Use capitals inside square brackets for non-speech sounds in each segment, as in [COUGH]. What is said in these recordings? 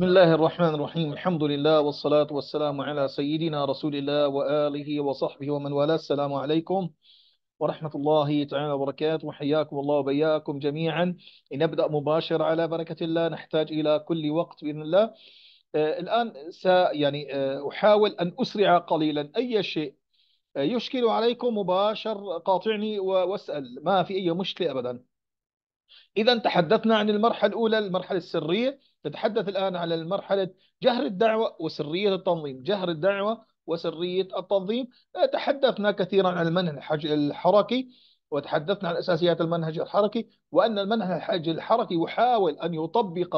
بسم الله الرحمن الرحيم الحمد لله والصلاة والسلام على سيدنا رسول الله وآله وصحبه ومن والاه السلام عليكم ورحمة الله تعالى وبركاته وحياكم الله وبياكم جميعا لنبدأ مباشرة على بركة الله نحتاج إلى كل وقت بإذن الله آه الآن س يعني آه أحاول أن أسرع قليلا أي شيء آه، يشكل عليكم مباشر قاطعني واسأل ما في أي مشكلة أبدا إذا تحدثنا عن المرحلة الأولى المرحلة السرية نتحدث الآن على المرحلة جهر الدعوة وسرية التنظيم جهر الدعوة وسرية التنظيم تحدثنا كثيرا عن المنهج الحركي وتحدثنا عن أساسيات المنهج الحركي وأن المنهج الحركي يحاول أن يطبق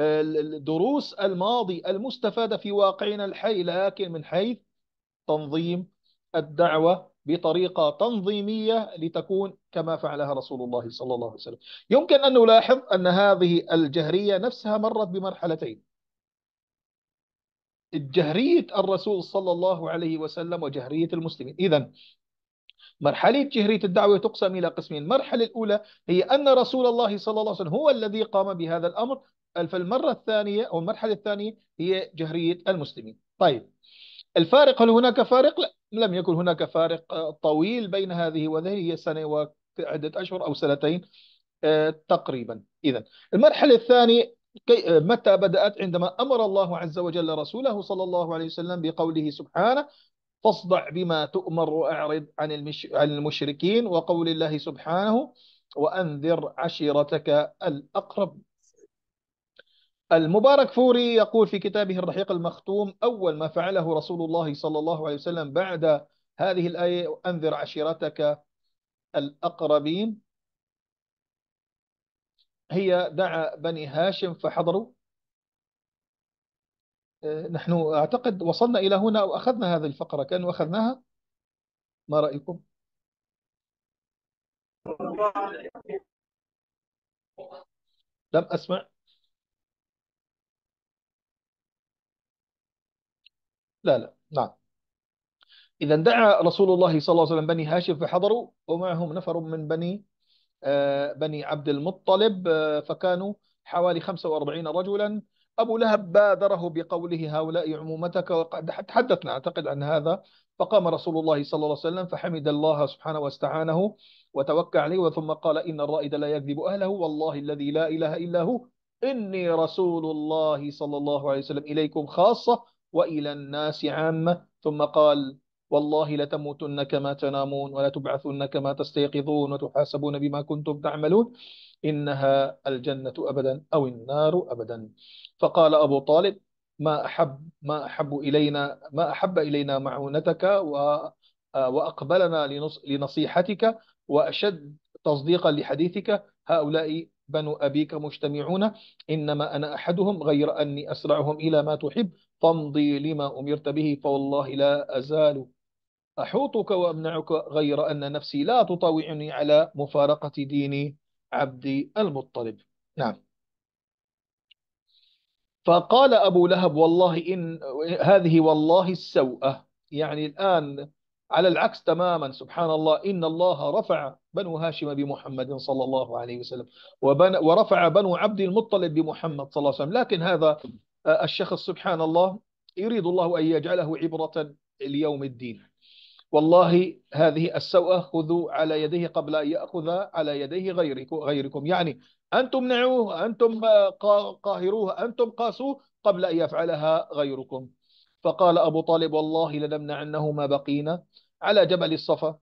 آه، دروس الماضي المستفادة في واقعنا الحي لكن من حيث تنظيم الدعوة بطريقة تنظيمية لتكون كما فعلها رسول الله صلى الله عليه وسلم يمكن أن نلاحظ أن هذه الجهرية نفسها مرت بمرحلتين جهرية الرسول صلى الله عليه وسلم وجهرية المسلمين إذا مرحلة جهرية الدعوة تقسم إلى قسمين المرحلة الأولى هي أن رسول الله صلى الله عليه وسلم هو الذي قام بهذا الأمر فالمرة الثانية أو المرحلة الثانية هي جهرية المسلمين طيب الفارق هل هناك فارق؟ لا لم يكن هناك فارق آه، طويل بين هذه وهذه هي سنة وعدة أشهر أو سنتين آه، تقريبا إذا المرحلة الثانية آه، متى بدأت عندما أمر الله عز وجل رسوله صلى الله عليه وسلم بقوله سبحانه فاصدع بما تؤمر وأعرض عن, المش... عن المشركين وقول الله سبحانه وأنذر عشيرتك الأقرب المبارك فوري يقول في كتابه الرحيق المختوم أول ما فعله رسول الله صلى الله عليه وسلم بعد هذه الآية أنذر عشيرتك الأقربين هي دعا بني هاشم فحضروا آه، نحن أعتقد وصلنا إلى هنا وأخذنا هذه الفقرة كأنه أخذناها ما رأيكم؟ لم أسمع لا لا نعم إذا دعا رسول الله صلى الله عليه وسلم بني هاشم فحضروا ومعهم نفر من بني آه، بني عبد المطلب آه، فكانوا حوالي 45 رجلا أبو لهب بادره بقوله هؤلاء عمومتك وقد تحدثنا أعتقد عن هذا فقام رسول الله صلى الله عليه وسلم فحمد الله سبحانه واستعانه وتوكى عليه ثم قال إن الرائد لا يكذب أهله والله الذي لا إله إلا هو إني رسول الله صلى الله عليه وسلم إليكم خاصة وإلى الناس عامة ثم قال والله لتموتن كما تنامون ولا تبعثن كما تستيقظون وتحاسبون بما كنتم تعملون إنها الجنة أبدا أو النار أبدا فقال أبو طالب ما أحب ما أحب إلينا ما أحب إلينا معونتك و وأقبلنا لنصيحتك وأشد تصديقا لحديثك هؤلاء بنو أبيك مجتمعون إنما أنا أحدهم غير أني أسرعهم إلى ما تحب تمضي لما أمرت به فوالله لا أزال أحوطك وأمنعك غير أن نفسي لا تطاوعني على مفارقة دين عبد المطلب نعم فقال أبو لهب والله إن هذه والله السوءة يعني الآن على العكس تماما سبحان الله إن الله رفع بنو هاشم بمحمد صلى الله عليه وسلم وبن ورفع بنو عبد المطلب بمحمد صلى الله عليه وسلم لكن هذا الشخص سبحان الله يريد الله أن يجعله عبرة ليوم الدين والله هذه السوءة خذوا على يديه قبل أن يأخذ على يديه غيركم يعني أنتم نعوه أنتم قاهروه أنتم قاسوه قبل أن يفعلها غيركم فقال أبو طالب والله لنمنعنه ما بقينا على جبل الصفا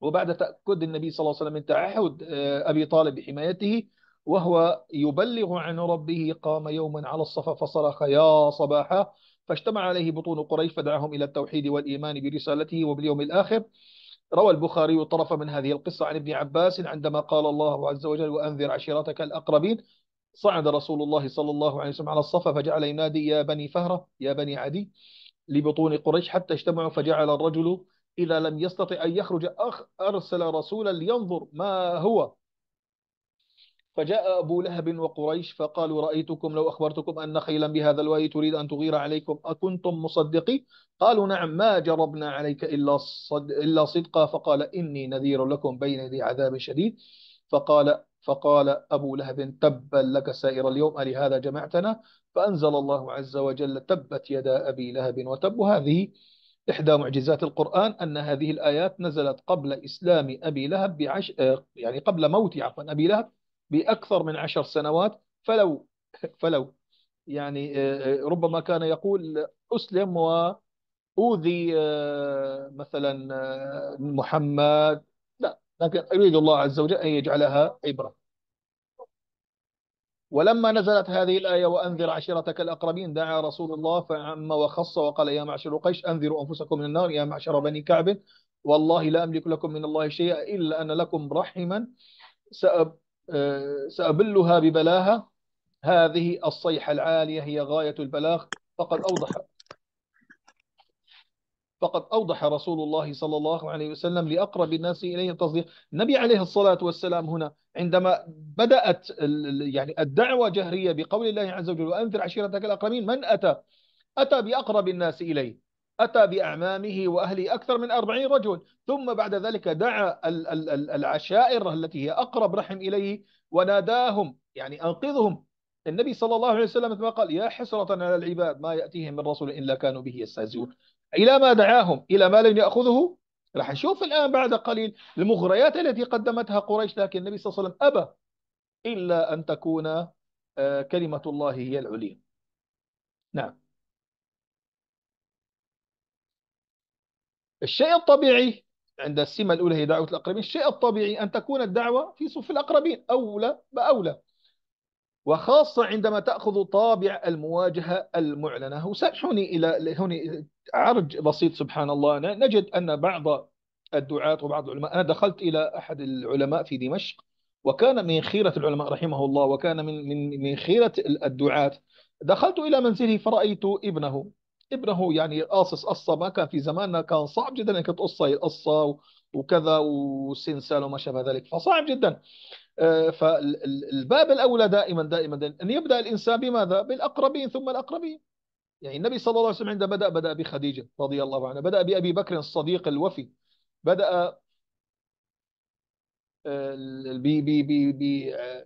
وبعد تأكد النبي صلى الله عليه وسلم من تعهد آه، أبي طالب بحمايته وهو يبلغ عن ربه قام يوما على الصفا فصرخ يا صباحا فاجتمع عليه بطون قريش فدعاهم إلى التوحيد والإيمان برسالته وباليوم الآخر روى البخاري طرف من هذه القصة عن ابن عباس عندما قال الله عز وجل وأنذر عشيرتك الأقربين صعد رسول الله صلى الله عليه وسلم على الصفا فجعل ينادي يا بني فهرة يا بني عدي لبطون قريش حتى اجتمعوا فجعل الرجل إذا لم يستطع أن يخرج أخ أرسل رسولا لينظر ما هو فجاء أبو لهب وقريش فقالوا رأيتكم لو أخبرتكم أن خيلا بهذا الوادي تريد أن تغير عليكم أكنتم مصدقي قالوا نعم ما جربنا عليك إلا, صد... إلا صدقا فقال إني نذير لكم بين ذي عذاب شديد فقال فقال أبو لهب تبا لك سائر اليوم ألهذا جمعتنا فأنزل الله عز وجل تبت يدا أبي لهب وتب هذه إحدى معجزات القرآن أن هذه الآيات نزلت قبل إسلام أبي لهب بعش... آه، يعني قبل موت عفوا أبي لهب بأكثر من عشر سنوات فلو فلو يعني آه، آه، ربما كان يقول أسلم وأوذي آه، مثلا محمد لا لكن يريد الله عز وجل أن يجعلها عبرة ولما نزلت هذه الآية وأنذر عشيرتك الأقربين دعا رسول الله فعم وخص وقال يا معشر قيش أنذروا أنفسكم من النار يا معشر بني كعب والله لا أملك لكم من الله شيئا إلا أن لكم رحما سأبلها ببلاهة هذه الصيحة العالية هي غاية البلاغ فقد أوضح فقد أوضح رسول الله صلى الله عليه وسلم لأقرب الناس إليه التصديق النبي عليه الصلاة والسلام هنا عندما بدأت يعني الدعوة جهرية بقول الله عز وجل وأنذر عشيرتك الأقربين من أتى أتى بأقرب الناس إليه أتى بأعمامه وأهله أكثر من أربعين رجل ثم بعد ذلك دعا العشائر التي هي أقرب رحم إليه وناداهم يعني أنقذهم النبي صلى الله عليه وسلم ما قال يا حسرة على العباد ما يأتيهم من رسول إلا كانوا به يستهزئون إلى ما دعاهم إلى ما لم يأخذه راح نشوف الآن بعد قليل المغريات التي قدمتها قريش لكن النبي صلى الله عليه وسلم أبى إلا أن تكون آه، كلمة الله هي العليا نعم الشيء الطبيعي عند السمة الأولى هي دعوة الأقربين الشيء الطبيعي أن تكون الدعوة في صف الأقربين أولى بأولى وخاصة عندما تأخذ طابع المواجهة المعلنة سامحوني إلى هنا عرج بسيط سبحان الله نجد أن بعض الدعاة وبعض العلماء أنا دخلت إلى أحد العلماء في دمشق وكان من خيرة العلماء رحمه الله وكان من من من خيرة الدعاة دخلت إلى منزله فرأيت ابنه ابنه يعني قاصص قصه ما كان في زماننا كان صعب جدا انك تقص القصة وكذا وسنسال وما شابه ذلك فصعب جدا آه، فالباب الاولى دائما دائما, ان يبدا الانسان بماذا؟ بالاقربين ثم الاقربين يعني النبي صلى الله عليه وسلم عندما بدا بدا بخديجه رضي الله عنها بدا بابي بكر الصديق الوفي بدا آه، آه،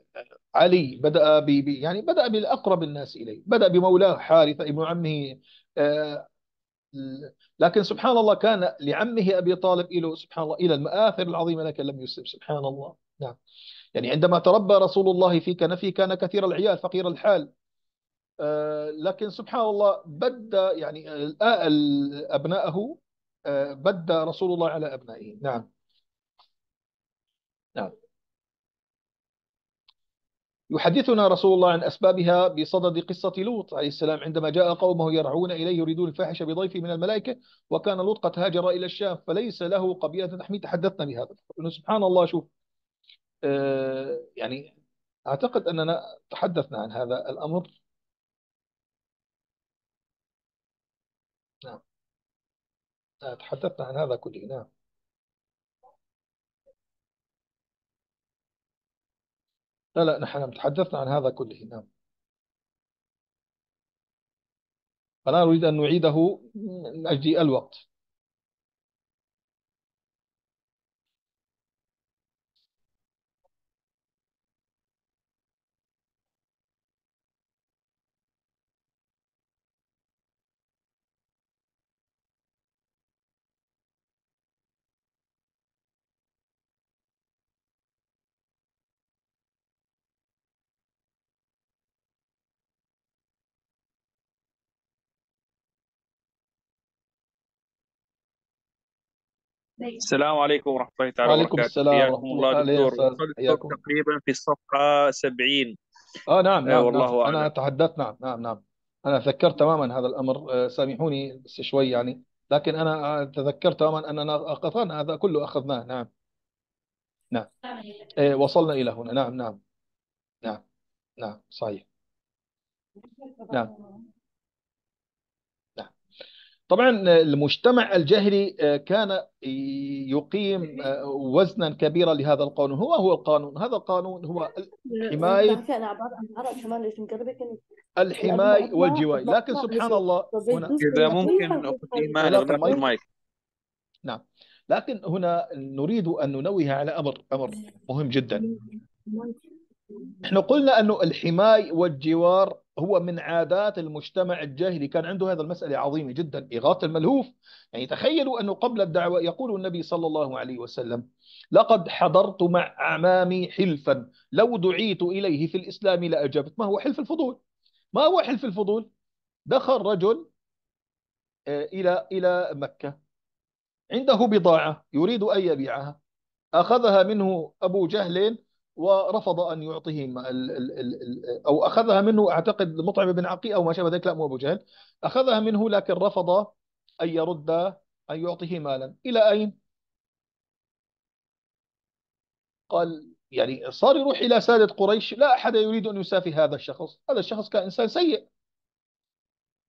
علي بدا يعني بدا بالاقرب الناس اليه بدا بمولاه حارثه ابن عمه آه، لكن سبحان الله كان لعمه أبي طالب له سبحان الله إلى المآثر العظيمة لكن لم يسب سبحان الله نعم يعني عندما تربى رسول الله في كنفه كان كثير العيال فقير الحال آه، لكن سبحان الله بد يعني آه، أبنائه بد رسول الله على أبنائه نعم يحدثنا رسول الله عن أسبابها بصدد قصة لوط عليه السلام عندما جاء قومه يرعون إليه يريدون الفاحشة بضيفه من الملائكة وكان لوط قد هاجر إلى الشام فليس له قبيلة تحمي تحدثنا بهذا سبحان الله شوف آه، يعني أعتقد أننا تحدثنا عن هذا الأمر نعم آه، تحدثنا عن هذا كله نعم لا لا نحن تحدثنا عن هذا كله نعم فلا نريد أن نعيده من أجل الوقت السلام عليكم ورحمه الله تعالى وبركاته وعليكم السلام حياكم الله دكتور حياكم. تقريبا في الصفحه 70 اه نعم آه، نعم, والله نعم. أعلم. انا تحدثت نعم نعم نعم انا تذكرت تماما هذا الامر آه، سامحوني بس شوي يعني لكن انا آه، تذكرت تماما اننا قطعنا هذا كله اخذناه نعم نعم إيه وصلنا الى هنا نعم نعم نعم نعم صحيح نعم طبعا المجتمع الجاهلي آه، كان آه، يقيم آه، وزنا كبيرا لهذا القانون هو هو القانون هذا القانون هو الحماية الحماية والجواي لكن سبحان الله هنا إذا ممكن نعم لكن هنا نريد أن ننوه على أمر أمر مهم جدا احنا قلنا انه الحماية والجوار هو من عادات المجتمع الجاهلي كان عنده هذا المسألة عظيمة جدا إغاثة الملهوف يعني تخيلوا أنه قبل الدعوة يقول النبي صلى الله عليه وسلم لقد حضرت مع أعمامي حلفا لو دعيت إليه في الإسلام لأجبت ما هو حلف الفضول ما هو حلف الفضول دخل رجل آه، إلى إلى مكة عنده بضاعة يريد أن يبيعها أخذها منه أبو جهل ورفض ان يعطيه الـ الـ الـ او اخذها منه اعتقد مطعم بن عقي او ما شابه ذلك لا مو ابو جهل اخذها منه لكن رفض ان يرد ان يعطيه مالا الى اين؟ قال يعني صار يروح الى ساده قريش لا احد يريد ان يسافي هذا الشخص، هذا الشخص كان انسان سيء.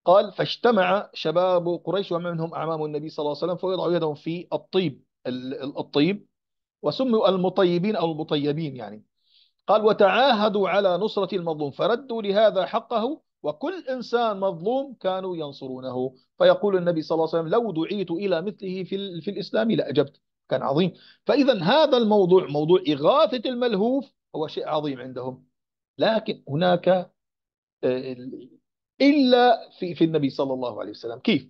قال فاجتمع شباب قريش ومنهم اعمام النبي صلى الله عليه وسلم فوضعوا يدهم في الطيب الطيب وسموا المطيبين أو المطيبين يعني قال وتعاهدوا على نصرة المظلوم فردوا لهذا حقه وكل إنسان مظلوم كانوا ينصرونه فيقول النبي صلى الله عليه وسلم لو دعيت إلى مثله في, في الإسلام لأجبت كان عظيم فإذا هذا الموضوع موضوع إغاثة الملهوف هو شيء عظيم عندهم لكن هناك آه، إلا في, في النبي صلى الله عليه وسلم كيف؟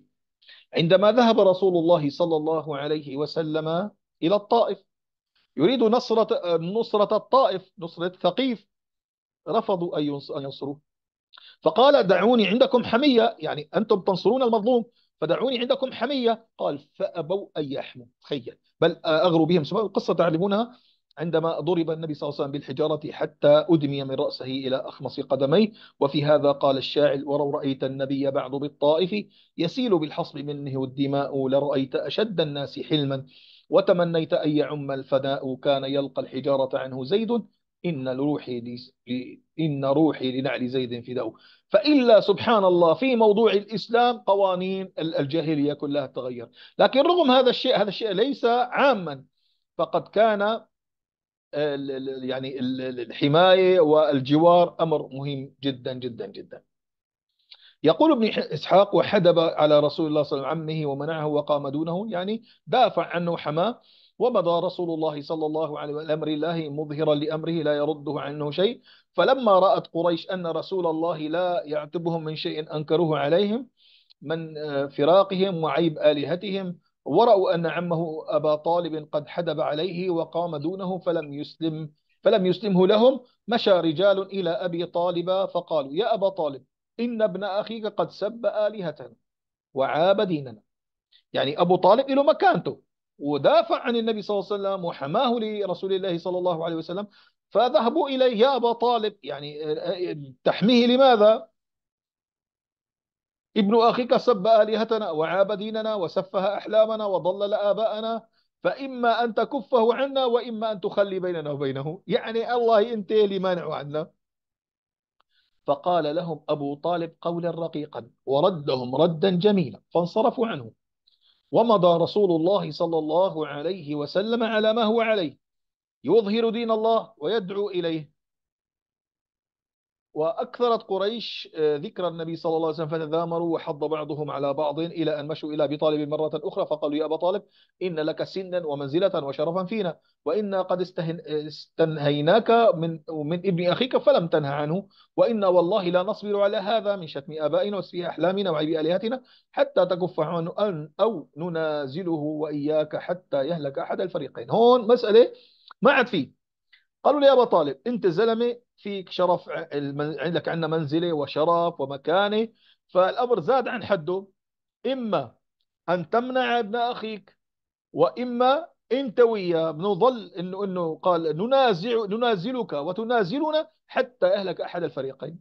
عندما ذهب رسول الله صلى الله عليه وسلم إلى الطائف يريد نصرة نصرة الطائف نصرة ثقيف رفضوا أن ينصروه فقال دعوني عندكم حمية يعني أنتم تنصرون المظلوم فدعوني عندكم حمية قال فأبوا أن يحموا تخيل بل أغروا بهم القصة تعلمونها عندما ضرب النبي صلى الله عليه وسلم بالحجارة حتى أدمي من رأسه إلى أخمص قدميه وفي هذا قال الشاعر ولو رأيت النبي بعد بالطائف يسيل بالحصب منه الدماء لرأيت أشد الناس حلما وتمنيت أن يعم الفناء كان يلقى الحجارة عنه زيد إن روحي إن روحي لنعل زيد فداء فإلا سبحان الله في موضوع الإسلام قوانين الجاهلية كلها تغير لكن رغم هذا الشيء هذا الشيء ليس عاما فقد كان آه، يعني الحماية والجوار أمر مهم جدا جدا جدا يقول ابن إسحاق وحدب على رسول الله صلى الله عليه وسلم عمه ومنعه وقام دونه يعني دافع عنه حماه ومضى رسول الله صلى الله عليه وسلم أمر الله مظهرا لأمره لا يرده عنه شيء فلما رأت قريش أن رسول الله لا يعتبهم من شيء أنكروه عليهم من فراقهم وعيب آلهتهم ورأوا أن عمه أبا طالب قد حدب عليه وقام دونه فلم يسلم فلم يسلمه لهم مشى رجال إلى أبي طالب فقالوا يا أبا طالب إن ابن أخيك قد سب آلهتنا وعاب ديننا يعني أبو طالب له مكانته ودافع عن النبي صلى الله عليه وسلم وحماه لرسول الله صلى الله عليه وسلم فذهبوا إليه يا أبا طالب يعني آه، آه، تحميه لماذا؟ ابن أخيك سب آلهتنا وعاب ديننا وسفه أحلامنا وضلل آباءنا فإما أن تكفه عنا وإما أن تخلي بيننا وبينه يعني الله أنت اللي مانعه عنا فقال لهم أبو طالب قولا رقيقا وردهم ردا جميلا فانصرفوا عنه ومضى رسول الله صلى الله عليه وسلم على ما هو عليه يظهر دين الله ويدعو إليه وأكثرت قريش آه، ذكر النبي صلى الله عليه وسلم فتذامروا وحض بعضهم على بعض إلى أن مشوا إلى أبي طالب مرة أخرى فقالوا يا أبا طالب إن لك سنا ومنزلة وشرفا فينا وإنا قد استنهيناك من... من ابن أخيك فلم تنه عنه وإنا والله لا نصبر على هذا من شتم آبائنا وسفيه أحلامنا وعيب آلهتنا حتى تكف عنه أن... أو ننازله وإياك حتى يهلك أحد الفريقين هون مسألة ما عاد فيه قالوا لي يا أبا طالب أنت زلمة فيك شرف عندك عندنا منزله وشرف ومكانه فالامر زاد عن حده اما ان تمنع ابن اخيك واما انت وياه بنظل انه انه قال ننازع ننازلك وتنازلنا حتى يهلك احد الفريقين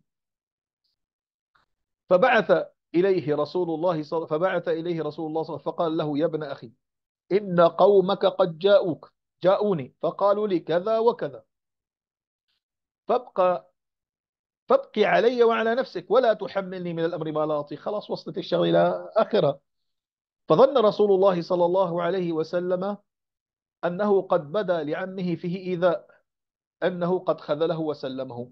فبعث اليه رسول الله صلى فبعث اليه رسول الله صلى فقال له يا ابن اخي ان قومك قد جاءوك جاءوني فقالوا لي كذا وكذا فابقى فابقي علي وعلى نفسك ولا تحملني من الأمر ما لا أطيق خلاص وصلت الشغلة إلى آخرة فظن رسول الله صلى الله عليه وسلم أنه قد بدا لعمه فيه إيذاء أنه قد خذله وسلمه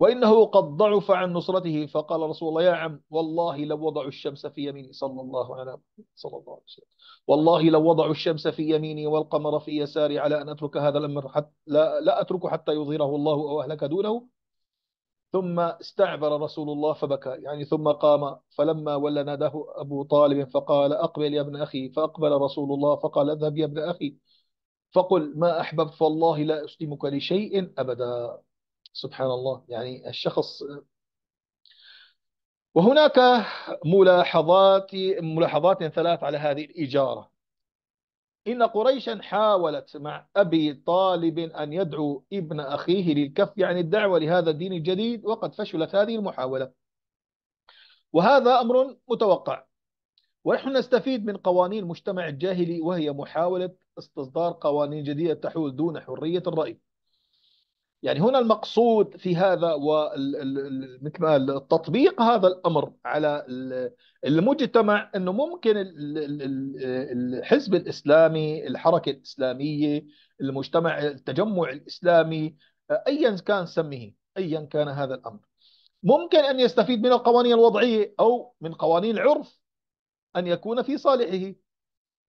وإنه قد ضعف عن نصرته فقال رسول الله يا عم والله لو وضعوا الشمس في يميني صلى الله على صلى الله عليه وسلم والله لو وضعوا الشمس في يميني والقمر في يساري على أن أترك هذا الأمر حتى لا, لا أتركه حتى يظهره الله أو أهلك دونه ثم استعبر رسول الله فبكى يعني ثم قام فلما ولى ناداه أبو طالب فقال أقبل يا ابن أخي فأقبل رسول الله فقال اذهب يا ابن أخي فقل ما أحببت والله لا أسلمك لشيء أبدا سبحان الله يعني الشخص وهناك ملاحظات ملاحظات ثلاث على هذه الإجارة إن قريشا حاولت مع أبي طالب أن يدعو ابن أخيه للكف عن يعني الدعوة لهذا الدين الجديد وقد فشلت هذه المحاولة وهذا أمر متوقع ونحن نستفيد من قوانين المجتمع الجاهلي وهي محاولة استصدار قوانين جديدة تحول دون حرية الرأي يعني هنا المقصود في هذا ومثل تطبيق هذا الامر على المجتمع انه ممكن الحزب الاسلامي، الحركه الاسلاميه، المجتمع التجمع الاسلامي ايا كان سميه، ايا كان هذا الامر. ممكن ان يستفيد من القوانين الوضعيه او من قوانين العرف ان يكون في صالحه.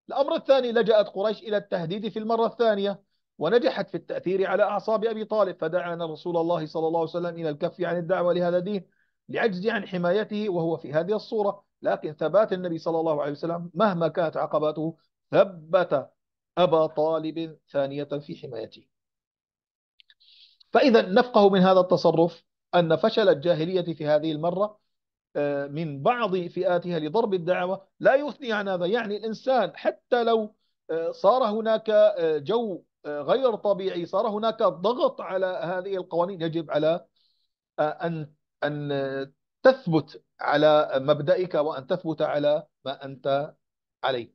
الامر الثاني لجأت قريش الى التهديد في المره الثانيه ونجحت في التأثير على أعصاب أبي طالب فدعانا رسول الله صلى الله عليه وسلم إلى الكف عن الدعوة لهذا الدين لعجز عن حمايته وهو في هذه الصورة لكن ثبات النبي صلى الله عليه وسلم مهما كانت عقباته ثبت أبا طالب ثانية في حمايته فإذا نفقه من هذا التصرف أن فشل الجاهلية في هذه المرة آه، من بعض فئاتها لضرب الدعوة لا يثني عن هذا يعني الإنسان حتى لو آه، صار هناك آه، جو غير طبيعي صار هناك ضغط على هذه القوانين يجب على آه، أن أن تثبت على مبدئك وأن تثبت على ما أنت عليه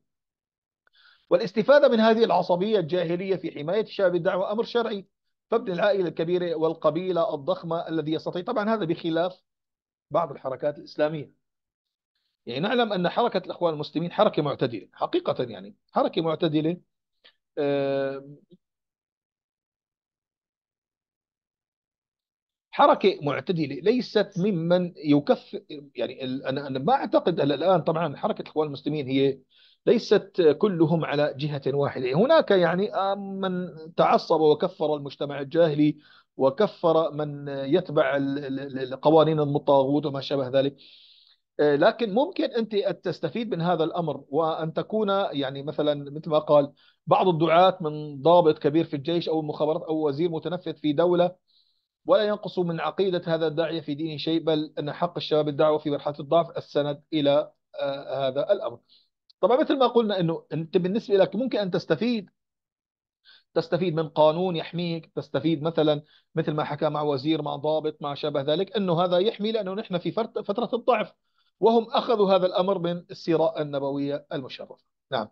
والاستفادة من هذه العصبية الجاهلية في حماية شعب الدعوة أمر شرعي فابن العائلة الكبيرة والقبيلة الضخمة الذي يستطيع طبعا هذا بخلاف بعض الحركات الإسلامية يعني نعلم أن حركة الإخوان المسلمين حركة معتدلة حقيقة يعني حركة معتدلة آه، حركه معتدله ليست ممن يكف يعني انا انا ما اعتقد الان طبعا حركه الاخوان المسلمين هي ليست كلهم على جهه واحده، هناك يعني آه، من تعصب وكفر المجتمع الجاهلي وكفر من يتبع القوانين المطاغوت وما شابه ذلك، آه، لكن ممكن انت تستفيد من هذا الامر وان تكون يعني مثلا مثل ما قال بعض الدعاة من ضابط كبير في الجيش او المخابرات او وزير متنفذ في دوله ولا ينقص من عقيده هذا الداعيه في دينه شيء بل ان حق الشباب الدعوه في مرحله الضعف السند الى آه، هذا الامر. طبعا مثل ما قلنا انه انت بالنسبه لك ممكن ان تستفيد تستفيد من قانون يحميك تستفيد مثلا مثل ما حكى مع وزير مع ضابط مع شابه ذلك انه هذا يحمي لانه نحن في فتره الضعف وهم أخذوا هذا الأمر من السيرة النبوية المشرفة نعم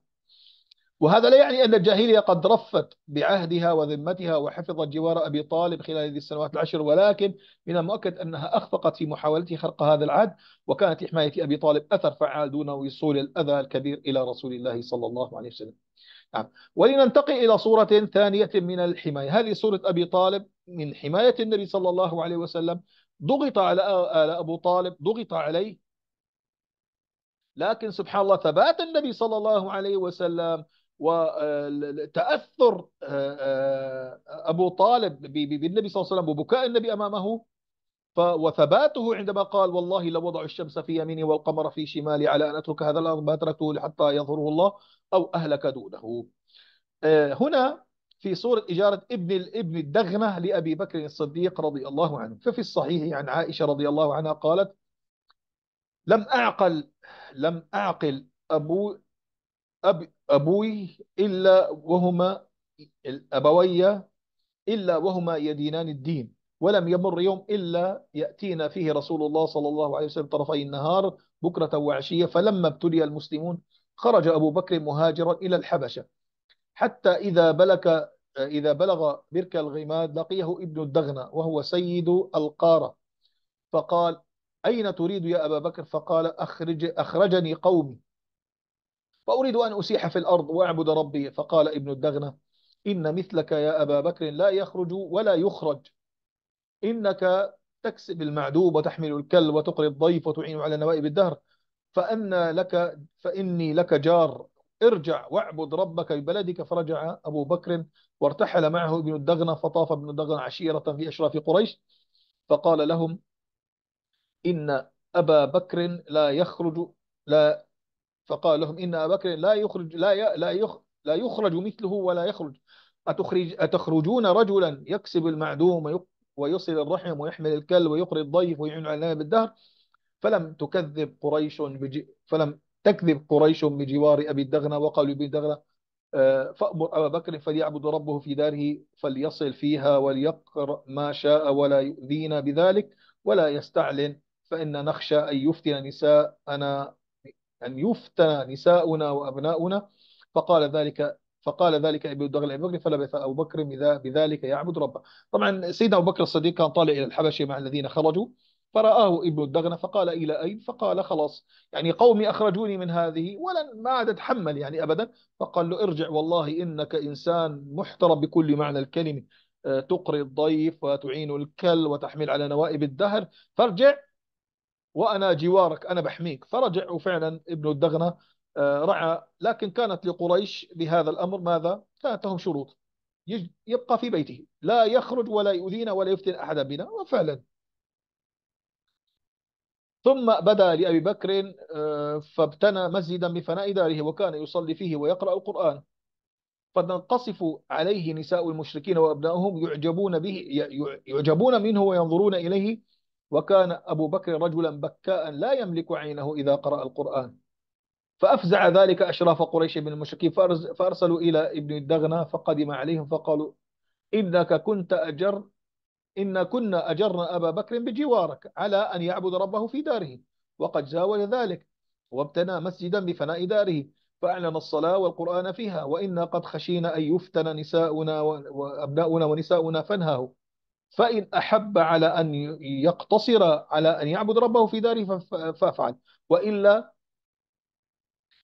وهذا لا يعني أن الجاهلية قد رفت بعهدها وذمتها وحفظت جوار أبي طالب خلال هذه السنوات العشر ولكن من المؤكد أنها أخفقت في محاولته خرق هذا العهد وكانت لحماية أبي طالب أثر فعال دون وصول الأذى الكبير إلى رسول الله صلى الله عليه وسلم نعم ولننتقل إلى صورة ثانية من الحماية هذه صورة أبي طالب من حماية النبي صلى الله عليه وسلم ضغط على أبو طالب ضغط عليه لكن سبحان الله ثبات النبي صلى الله عليه وسلم وتأثر آه، آه، آه، أبو طالب بالنبي صلى الله عليه وسلم وبكاء النبي أمامه وثباته عندما قال والله لو وضع الشمس في يميني والقمر في شمالي على أن أترك هذا الأرض ما تركته حتى ينظره الله أو أهلك دونه هنا في صورة إجارة ابن ابن الدغمة لأبي بكر الصديق رضي الله عنه ففي الصحيح عن عائشة رضي الله عنها قالت لم أعقل لم أعقل أبو أب أبوي إلا وهما الأبوي إلا وهما يدينان الدين ولم يمر يوم إلا يأتينا فيه رسول الله صلى الله عليه وسلم طرفي النهار بكرة وعشية فلما ابتلي المسلمون خرج أبو بكر مهاجرا إلى الحبشة حتى إذا بلغ إذا بلغ برك الغماد لقيه ابن الدغنة وهو سيد القارة فقال أين تريد يا أبا بكر فقال أخرج أخرجني قومي فأريد أن أسيح في الأرض وأعبد ربي فقال ابن الدغنة إن مثلك يا أبا بكر لا يخرج ولا يخرج إنك تكسب المعدوب وتحمل الكل وتقري الضيف وتعين على نوائب الدهر فأنا لك فإني لك جار ارجع واعبد ربك ببلدك فرجع أبو بكر وارتحل معه ابن الدغنة فطاف ابن الدغنة عشيرة في أشراف قريش فقال لهم إن أبا بكر لا يخرج لا فقال لهم إن أبا بكر لا يخرج لا لا يخ لا يخرج مثله ولا يخرج أتخرج أتخرجون رجلا يكسب المعدوم ويصل الرحم ويحمل الكل ويقري الضيف ويعين على بالدهر فلم تكذب قريش بج... فلم تكذب قريش بجوار أبي الدغنة وقالوا أبي الدغنة آه، فأمر أبا بكر فليعبد ربه في داره فليصل فيها وليقر ما شاء ولا يؤذينا بذلك ولا يستعلن فإن نخشى أن يفتن نساءنا أن يفتن نساؤنا وأبناؤنا فقال ذلك فقال ذلك ابي الدغل ابي بكر فلبث ابو بكر بذلك يعبد ربه طبعا سيدنا ابو بكر الصديق كان طالع الى الحبشه مع الذين خرجوا فرآه ابن الدغنة فقال إلى أين فقال خلاص يعني قومي أخرجوني من هذه ولن ما عاد أتحمل يعني أبدا فقال له ارجع والله إنك إنسان محترم بكل معنى الكلمة آه، تقري الضيف وتعين الكل وتحمل على نوائب الدهر فارجع وأنا جوارك أنا بحميك فرجع وفعلا ابن الدغنة آه، رعى لكن كانت لقريش بهذا الأمر ماذا؟ كانت لهم شروط يبقى في بيته لا يخرج ولا يؤذينا ولا يفتن أحدا بنا وفعلا ثم بدا لأبي بكر آه، فابتنى مسجدا بفناء داره وكان يصلي فيه ويقرأ القرآن فتنقصف عليه نساء المشركين وأبنائهم يعجبون به يعجبون منه وينظرون إليه وكان أبو بكر رجلا بكاء لا يملك عينه إذا قرأ القرآن فأفزع ذلك أشراف قريش بن المشركين فأرسلوا إلى ابن الدغنة فقدم عليهم فقالوا إنك كنت أجر إن كنا أجرنا أبا بكر بجوارك على أن يعبد ربه في داره وقد زاول ذلك وابتنى مسجدا بفناء داره فأعلن الصلاة والقرآن فيها وإنا قد خشينا أن يفتن نساؤنا وأبناؤنا ونساؤنا فانهاه فإن أحب على أن يقتصر على أن يعبد ربه في داره فافعل وإلا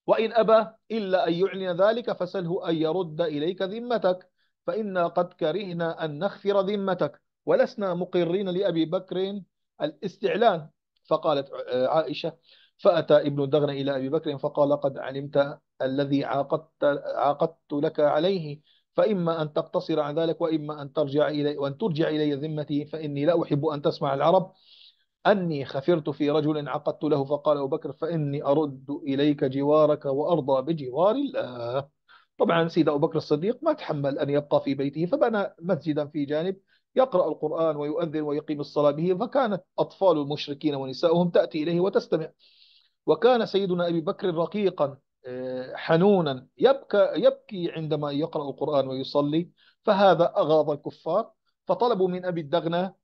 وإن أبى إلا أن يعلن ذلك فسله أن يرد إليك ذمتك فإنا قد كرهنا أن نخفر ذمتك ولسنا مقرين لأبي بكر الاستعلان فقالت آه، عائشة فأتى ابن الدغن إلى أبي بكر فقال قد علمت الذي عاقدت, عاقدت لك عليه فإما أن تقتصر عن ذلك وإما أن ترجع إلي وأن ترجع إلي ذمتي فإني لا أحب أن تسمع العرب أني خفرت في رجل عقدت له فقال أبو بكر فإني أرد إليك جوارك وأرضى بجوار الله طبعا سيد أبو بكر الصديق ما تحمل أن يبقى في بيته فبنى مسجدا في جانب يقرأ القرآن ويؤذن ويقيم الصلاة به فكانت أطفال المشركين ونساؤهم تأتي إليه وتستمع وكان سيدنا أبي بكر رقيقا حنونا يبكى يبكي عندما يقرأ القرآن ويصلي فهذا أغاظ الكفار فطلبوا من أبي الدغنة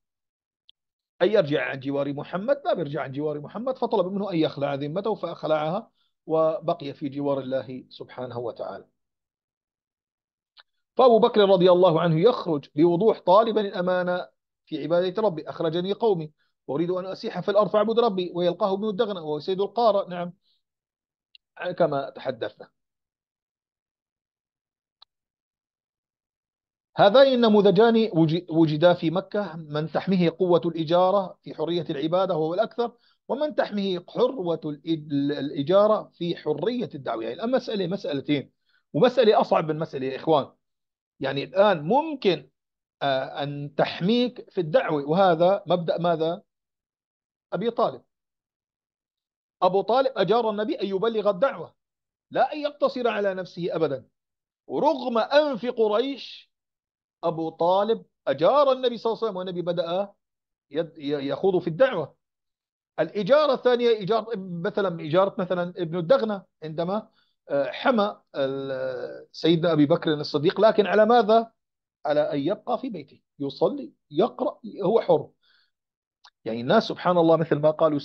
أن يرجع عن جوار محمد ما بيرجع عن جوار محمد فطلب منه أن يخلع ذمته فأخلعها وبقي في جوار الله سبحانه وتعالى فأبو بكر رضي الله عنه يخرج بوضوح طالبا الأمانة في عبادة ربي أخرجني قومي وأريد أن أسيح في الأرض فأعبد ربي ويلقاه ابن الدغنة وهو سيد القارة نعم كما تحدثنا هذان النموذجان وجدا في مكة من تحميه قوة الإجارة في حرية العبادة هو الأكثر ومن تحميه حروة الإجارة في حرية الدعوة يعني الآن مسألة مسألتين ومسألة أصعب من مسألة يا إخوان يعني الآن ممكن آه، أن تحميك في الدعوة وهذا مبدأ ماذا؟ أبي طالب أبو طالب أجار النبي أن يبلغ الدعوة لا أن يقتصر على نفسه أبدا ورغم أنف قريش أبو طالب أجار النبي صلى الله عليه وسلم والنبي بدأ يخوض في الدعوة الإجارة الثانية إجارة مثلا إجارة مثلا ابن الدغنة عندما آه، حمى سيدنا أبي بكر الصديق لكن على ماذا؟ على أن يبقى في بيته يصلي يقرأ هو حر يعني الناس سبحان الله مثل ما قالوا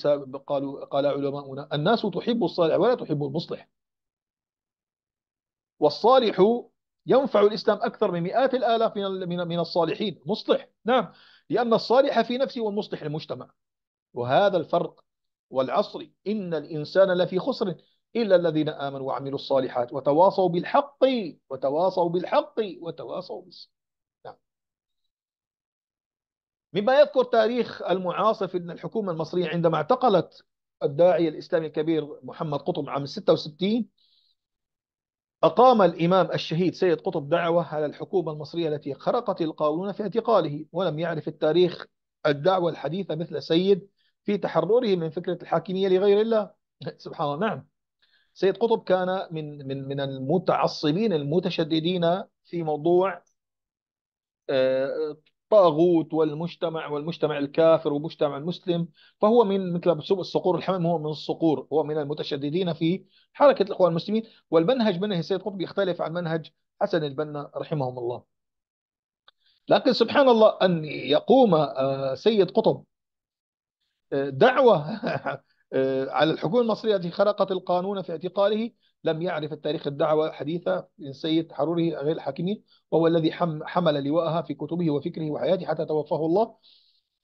قالوا قال علماؤنا الناس تحب الصالح ولا تحب المصلح والصالح ينفع الإسلام أكثر من مئات الآلاف من من الصالحين مصلح نعم لأن الصالح في نفسه والمصلح المجتمع وهذا الفرق والعصر إن الإنسان لفي خسر إلا الذين آمنوا وعملوا الصالحات وتواصوا بالحق وتواصوا بالحق وتواصوا بالصبر مما يذكر تاريخ المعاصر في أن الحكومة المصرية عندما اعتقلت الداعية الإسلامي الكبير محمد قطب عام 66 أقام الإمام الشهيد سيد قطب دعوة على الحكومة المصرية التي خرقت القانون في اعتقاله ولم يعرف التاريخ الدعوة الحديثة مثل سيد في تحرره من فكرة الحاكمية لغير الله [LAUGHS] سبحان الله نعم سيد قطب كان من من من المتعصبين المتشددين في موضوع آه، الطاغوت والمجتمع والمجتمع الكافر ومجتمع المسلم فهو من مثل الصقور الحمام هو من الصقور هو من المتشددين في حركة الإخوان المسلمين والمنهج منه السيد قطب يختلف عن منهج حسن البنا رحمهم الله لكن سبحان الله أن يقوم آه، سيد قطب آه، دعوة [LAUGHS] آه، على الحكومة المصرية التي خرقت القانون في اعتقاله لم يعرف التاريخ الدعوة حديثة سيد حروري غير الحاكمين وهو الذي حمل لواءها في كتبه وفكره وحياته حتى توفاه الله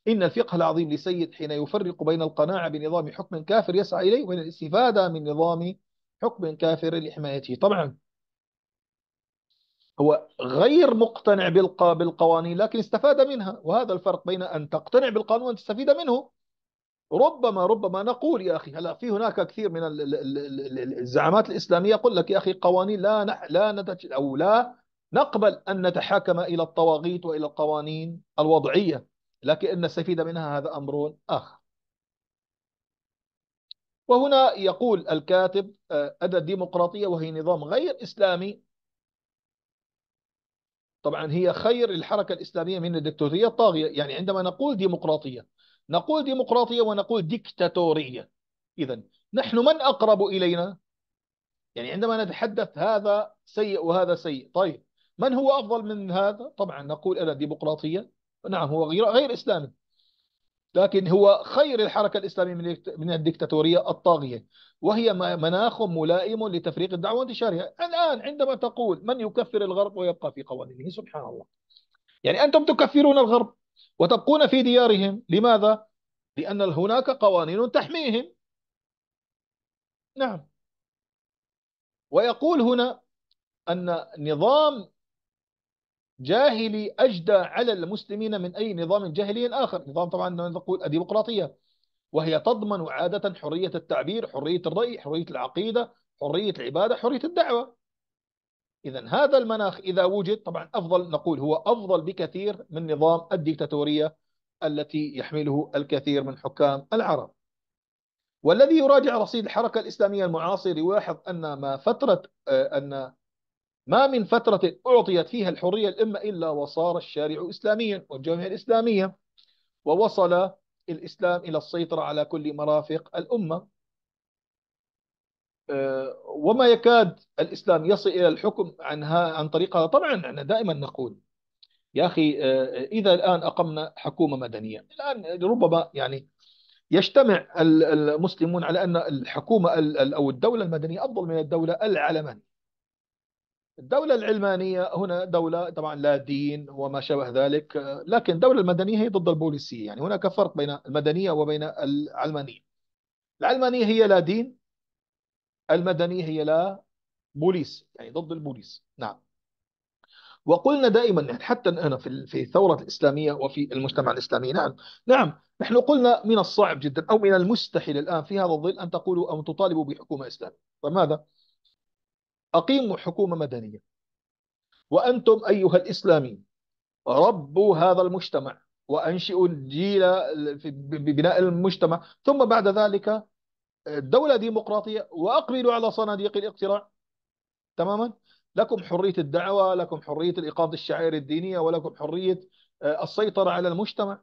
إن الفقه العظيم لسيد حين يفرق بين القناعة بنظام حكم كافر يسعى إليه وبين الاستفادة من نظام حكم كافر لحمايته طبعا هو غير مقتنع بالقوانين لكن استفاد منها وهذا الفرق بين أن تقتنع بالقانون وأن تستفيد منه ربما ربما نقول يا اخي هلا في هناك كثير من الزعامات الاسلاميه يقول لك يا اخي قوانين لا نح لا نتج او لا نقبل ان نتحاكم الى الطواغيت والى القوانين الوضعيه لكن ان نستفيد منها هذا امر اخر. وهنا يقول الكاتب آه، أدى الديمقراطية وهي نظام غير إسلامي طبعا هي خير الحركة الإسلامية من الدكتاتورية الطاغية يعني عندما نقول ديمقراطية نقول ديمقراطية ونقول ديكتاتورية إذا نحن من أقرب إلينا؟ يعني عندما نتحدث هذا سيء وهذا سيء طيب من هو أفضل من هذا؟ طبعا نقول أنا ديمقراطية نعم هو غير, غير إسلامي لكن هو خير الحركة الإسلامية من الدكتاتورية الطاغية وهي مناخ ملائم لتفريق الدعوة وانتشارها الآن عندما تقول من يكفر الغرب ويبقى في قوانينه سبحان الله يعني أنتم تكفرون الغرب وتبقون في ديارهم لماذا؟ لأن هناك قوانين تحميهم نعم ويقول هنا أن نظام جاهلي أجدى على المسلمين من أي نظام جاهلي آخر نظام طبعا نقول الديمقراطية وهي تضمن عادة حرية التعبير حرية الرأي حرية العقيدة حرية العبادة حرية الدعوة إذا هذا المناخ إذا وجد طبعا أفضل نقول هو أفضل بكثير من نظام الديكتاتورية التي يحمله الكثير من حكام العرب والذي يراجع رصيد الحركة الإسلامية المعاصر يلاحظ أن ما فترة آه، أن ما من فترة أعطيت فيها الحرية الأمة إلا وصار الشارع إسلاميا والجامعة الإسلامية ووصل الإسلام إلى السيطرة على كل مرافق الأمة آه، وما يكاد الإسلام يصل إلى الحكم عنها عن طريق هذا طبعا احنا دائما نقول يا أخي آه، إذا الآن أقمنا حكومة مدنية الآن ربما يعني يجتمع المسلمون على أن الحكومة أو الدولة المدنية أفضل من الدولة العلمانية الدولة العلمانية هنا دولة طبعا لا دين وما شابه ذلك آه، لكن الدولة المدنية هي ضد البوليسية يعني هناك فرق بين المدنية وبين العلمانية العلمانية هي لا دين المدني هي لا بوليس يعني ضد البوليس نعم وقلنا دائما يعني حتى هنا في في الثوره الاسلاميه وفي المجتمع الاسلامي نعم نعم نحن قلنا من الصعب جدا او من المستحيل الان في هذا الظل ان تقولوا او تطالبوا بحكومه اسلاميه فماذا؟ طيب، اقيموا حكومه مدنيه وانتم ايها الاسلاميين ربوا هذا المجتمع وانشئوا الجيل في ببناء المجتمع ثم بعد ذلك دولة ديمقراطية وأقبلوا على صناديق الاقتراع تماما لكم حرية الدعوة لكم حرية الإقامة الشعائر الدينية ولكم حرية آه، السيطرة على المجتمع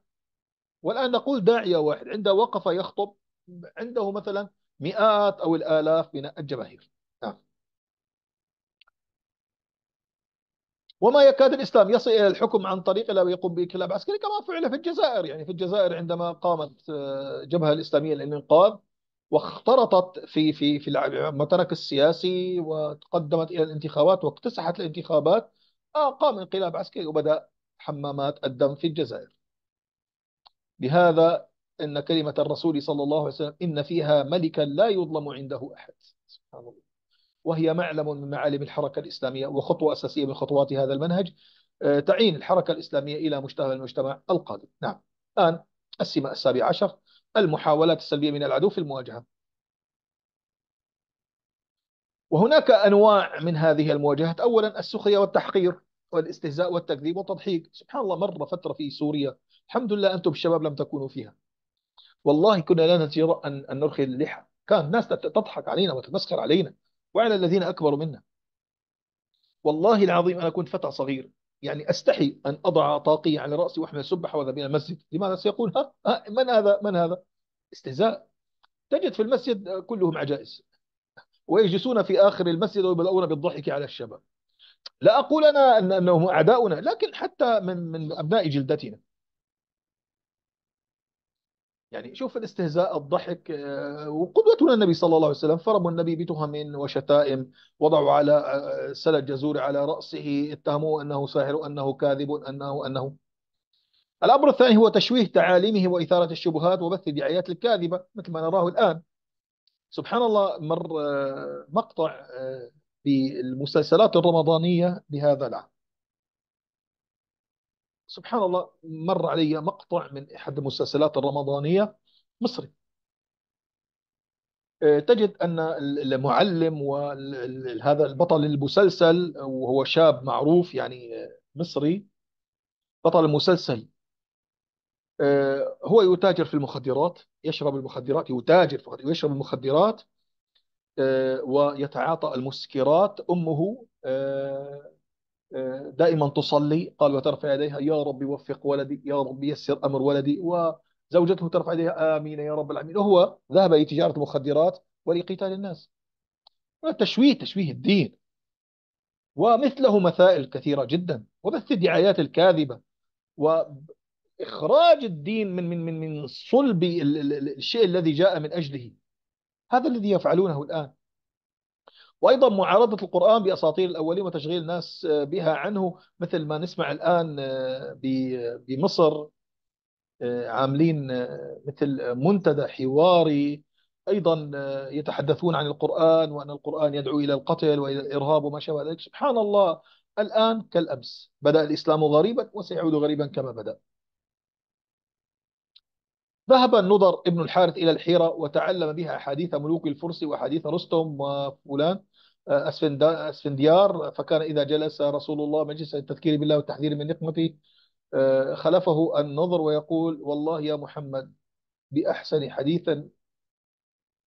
والآن نقول داعية واحد عنده وقف يخطب عنده مثلا مئات أو الآلاف من الجماهير نعم وما يكاد الإسلام يصل إلى الحكم عن طريق إلا ويقوم بإنقلاب عسكري كما فعل في الجزائر يعني في الجزائر عندما قامت آه، جبهة الإسلامية للإنقاذ واختلطت في في في المترك السياسي وتقدمت الى الانتخابات واكتسحت الانتخابات آه، قام انقلاب عسكري وبدا حمامات الدم في الجزائر. بهذا ان كلمه الرسول صلى الله عليه وسلم ان فيها ملكا لا يظلم عنده احد سبحان الله. وهي معلم من معالم الحركه الاسلاميه وخطوه اساسيه من خطوات هذا المنهج آه، تعين الحركه الاسلاميه الى مجتمع المجتمع القادم. نعم. الان السمه السابعه عشر المحاولات السلبية من العدو في المواجهة وهناك أنواع من هذه المواجهات أولا السخرية والتحقير والاستهزاء والتكذيب والتضحيك سبحان الله مرة فترة في سوريا الحمد لله أنتم الشباب لم تكونوا فيها والله كنا لا نتجرأ أن نرخي اللحى كان الناس تضحك علينا وتتمسخر علينا وعلى الذين أكبروا منا والله العظيم أنا كنت فتى صغير يعني أستحي أن أضع طاقية على رأسي وأحمل السبح وهذا من المسجد لماذا سيقول ها, ها من هذا من هذا استهزاء تجد في المسجد كلهم عجائز ويجلسون في آخر المسجد ويبدؤون بالضحك على الشباب لا أقول أنا أنهم أعداؤنا لكن حتى من من أبناء جلدتنا يعني شوف الاستهزاء الضحك آه، وقدوتنا النبي صلى الله عليه وسلم فرموا النبي بتهم وشتائم وضعوا على آه، سلة جزور على رأسه اتهموه أنه ساحر أنه كاذب أنه أنه الأمر الثاني هو تشويه تعاليمه وإثارة الشبهات وبث الدعايات الكاذبة مثل ما نراه الآن سبحان الله مر آه، مقطع في المسلسلات الرمضانية بهذا العام سبحان الله مر علي مقطع من احد المسلسلات الرمضانيه مصري آه، تجد ان المعلم وهذا البطل المسلسل وهو شاب معروف يعني آه، مصري بطل المسلسل آه، هو يتاجر في المخدرات يشرب المخدرات يتاجر ويشرب المخدرات ويتعاطى المسكرات امه دائما تصلي قال وترفع يديها يا رب وفق ولدي يا رب يسر أمر ولدي وزوجته ترفع يديها آمين يا رب العالمين وهو ذهب لتجارة المخدرات ولقتال الناس تشويه تشويه الدين ومثله مسائل كثيرة جدا وبث الدعايات الكاذبة وإخراج الدين من من من من صلب الشيء الذي جاء من أجله هذا الذي يفعلونه الآن وايضا معارضه القران باساطير الاولين وتشغيل الناس آه، بها عنه مثل ما نسمع الان آه، بمصر آه، عاملين مثل منتدى حواري ايضا يتحدثون عن القران وان القران يدعو الى القتل والى الارهاب وما شابه ذلك سبحان الله الان كالامس بدا الاسلام غريبا وسيعود غريبا كما بدا ذهب النضر ابن الحارث إلى الحيرة وتعلم بها أحاديث ملوك الفرس وأحاديث رستم وفلان اسفنديار فكان إذا جلس رسول الله مجلس التذكير بالله والتحذير من نقمته آه، خلفه النظر ويقول والله يا محمد بأحسن حديثا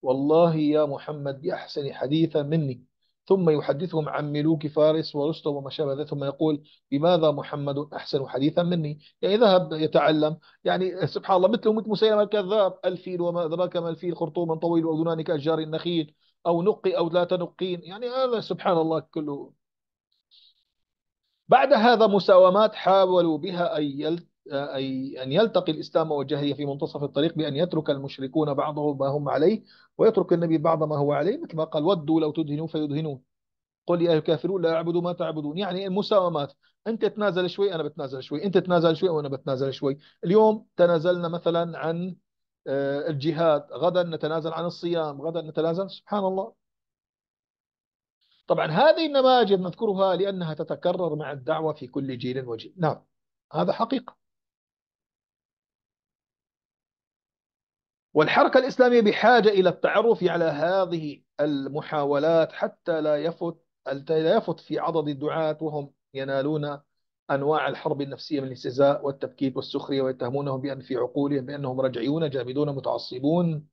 والله يا محمد بأحسن حديثا مني ثم يحدثهم عن ملوك فارس ورستم وما شابه ذلك ثم يقول بماذا محمد أحسن حديثا مني يعني ذهب يتعلم يعني سبحان الله مثله مثل مسيلمة الكذاب الفيل وما أدراك ما الفيل خرطوم طويل وأذنان كأشجار النخيل أو نقي أو لا تنقين يعني هذا سبحان الله كله بعد هذا مساومات حاولوا بها أن يلتقي الإسلام والجاهلية في منتصف الطريق بأن يترك المشركون بعضهم ما هم عليه ويترك النبي بعض ما هو عليه مثل ما قال ودوا لو تدهنوا فيدهنون قل يا الكافرون لا أعبد ما تعبدون يعني المساومات أنت تنازل شوي أنا بتنازل شوي أنت تنازل شوي وأنا بتنازل شوي اليوم تنازلنا مثلا عن آه، الجهاد غدا نتنازل عن الصيام غدا نتنازل سبحان الله طبعا هذه النماذج نذكرها لأنها تتكرر مع الدعوة في كل جيل وجيل نعم هذا حقيقة والحركة الإسلامية بحاجة إلى التعرف على هذه المحاولات حتى لا يفت لا يفت في عضد الدعاة وهم ينالون أنواع الحرب النفسية من الاستهزاء والتبكيت والسخرية ويتهمونهم بأن في عقولهم بأنهم رجعيون جامدون متعصبون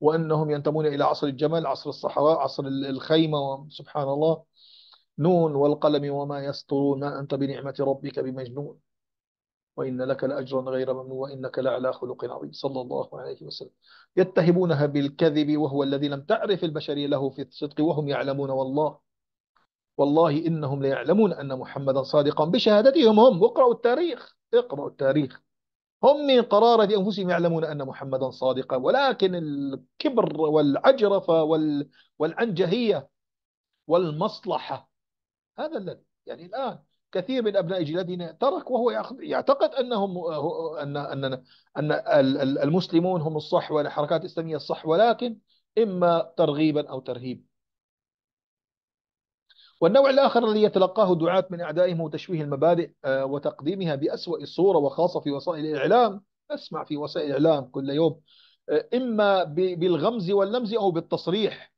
وأنهم ينتمون إلى عصر الجمل عصر الصحراء عصر الخيمة سبحان الله نون والقلم وما يسطرون ما أنت بنعمة ربك بمجنون وإن لك لأجرا غير ممنون وإنك لعلى خلق عظيم صلى الله عليه وسلم يتهمونها بالكذب وهو الذي لم تعرف البشرية له في الصدق وهم يعلمون والله والله إنهم ليعلمون أن محمدا صادقا بشهادتهم هم اقرأوا التاريخ اقرأوا التاريخ هم من قرارة أنفسهم يعلمون أن محمدا صادقا ولكن الكبر والعجرفة وال... والعنجهية والمصلحة هذا الذي يعني الآن كثير من أبناء جلادنا ترك وهو يعتقد أنهم أن أن أن المسلمون هم الصح والحركات الإسلامية الصح ولكن إما ترغيبا أو ترهيب والنوع الآخر الذي يتلقاه دعاة من أعدائهم وتشويه المبادئ آه، وتقديمها بأسوأ صورة وخاصة في وسائل الإعلام أسمع في وسائل الإعلام كل يوم آه، إما بالغمز واللمز أو بالتصريح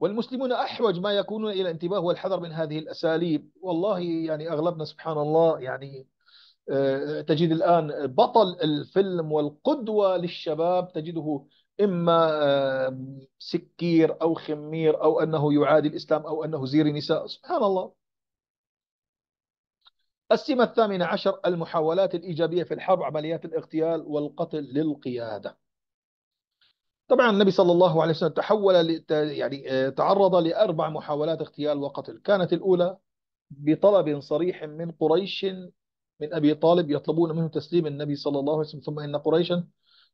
والمسلمون أحوج ما يكونون إلى انتباه والحذر من هذه الأساليب والله يعني أغلبنا سبحان الله يعني آه، تجد الآن بطل الفيلم والقدوة للشباب تجده إما سكير أو خمير أو أنه يعادي الإسلام أو أنه زير نساء سبحان الله السمة الثامنة عشر المحاولات الإيجابية في الحرب عمليات الاغتيال والقتل للقيادة طبعا النبي صلى الله عليه وسلم تحول يعني آه، تعرض لأربع محاولات اغتيال وقتل كانت الأولى بطلب صريح من قريش من أبي طالب يطلبون منه تسليم النبي صلى الله عليه وسلم ثم إن قريشا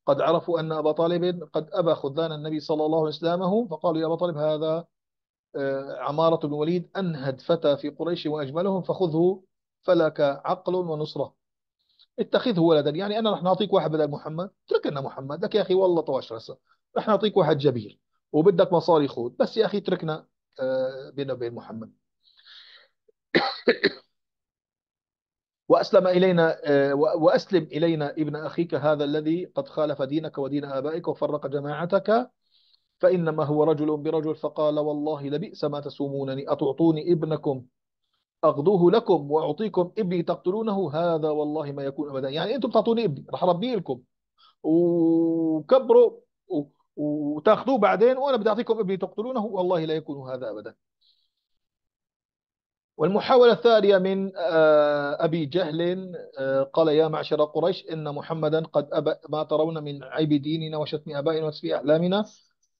قد عرفوا أن أبا طالب قد أبى خذان النبي صلى الله عليه وسلم فقالوا يا أبا طالب هذا آه، عمارة بن وليد أنهد فتى في قريش وأجملهم فخذه فلك عقل ونصرة اتخذه ولدا يعني أنا رح نعطيك واحد بدل محمد اترك لنا محمد لك يا أخي والله طواش رسا رح نعطيك واحد جبير وبدك مصاري خود بس يا أخي اتركنا آه، بينه وبين محمد وأسلم إلينا آه، وأسلم إلينا ابن أخيك هذا الذي قد خالف دينك ودين آبائك وفرق جماعتك فإنما هو رجل برجل فقال والله لبئس ما تسومونني أتعطوني ابنكم أغدوه لكم وأعطيكم ابني تقتلونه هذا والله ما يكون أبدا يعني أنتم تعطوني ابني راح أربيه لكم وكبروا وتاخذوه بعدين وأنا بدي أعطيكم ابني تقتلونه والله لا يكون هذا أبدا والمحاولة الثانية من آه، أبي جهل آه، قال يا معشر قريش إن محمدا قد أبى ما ترون من عيب ديننا وشتم آبائنا وتسفيه أحلامنا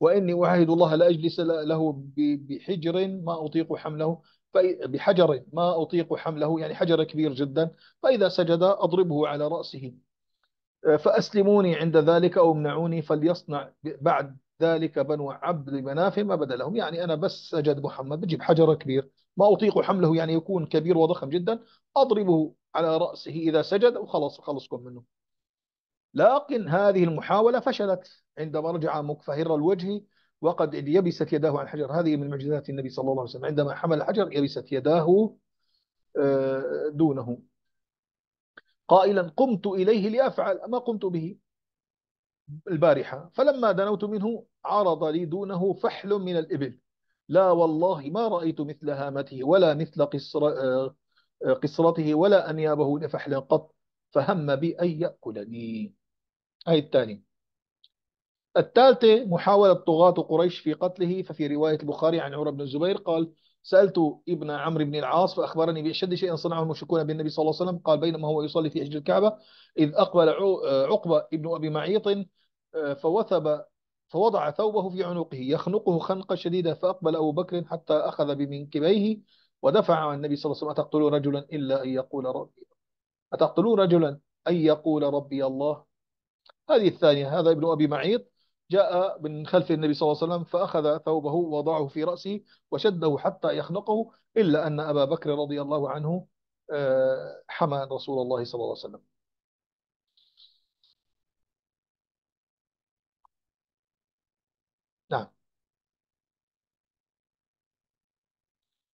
وإني أعاهد الله لا أجلس له بحجر ما أطيق حمله بحجر ما أطيق حمله يعني حجر كبير جدا فإذا سجد أضربه على رأسه آه، فأسلموني عند ذلك أو امنعوني فليصنع بعد ذلك بنو عبد مناف ما بدا لهم يعني أنا بس سجد محمد بجيب حجر كبير ما أطيق حمله يعني يكون كبير وضخم جدا أضربه على رأسه إذا سجد وخلص أخلصكم منه لكن هذه المحاولة فشلت عندما رجع مكفهر الوجه وقد يبست يداه عن الحجر هذه من معجزات النبي صلى الله عليه وسلم عندما حمل الحجر يبست يداه آه، دونه قائلا قمت إليه لأفعل ما قمت به البارحة فلما دنوت منه عرض لي دونه فحل من الإبل لا والله ما رأيت مثل هامته ولا مثل قصر آه، قصرته ولا أنيابه لفحل قط فهم بي أن يأكلني أي الثاني الثالثة محاولة طغاة قريش في قتله ففي رواية البخاري عن عمر بن الزبير قال سألت ابن عمرو بن العاص فأخبرني بأشد شيء صنعه المشركون بالنبي صلى الله عليه وسلم قال بينما هو يصلي في أجل الكعبة إذ أقبل آه، عقبة ابن أبي معيط آه، فوثب فوضع ثوبه في عنقه يخنقه خنقة شديدة فأقبل أبو بكر حتى أخذ بمنكبيه ودفع عن النبي صلى الله عليه وسلم أتقتلون رجلا إلا أن يقول ربي أتقتلون رجلا أن يقول ربي الله هذه الثانية هذا ابن أبي معيط جاء من خلف النبي صلى الله عليه وسلم فأخذ ثوبه وضعه في رأسه وشده حتى يخنقه إلا أن أبا بكر رضي الله عنه آه، حمى رسول الله صلى الله عليه وسلم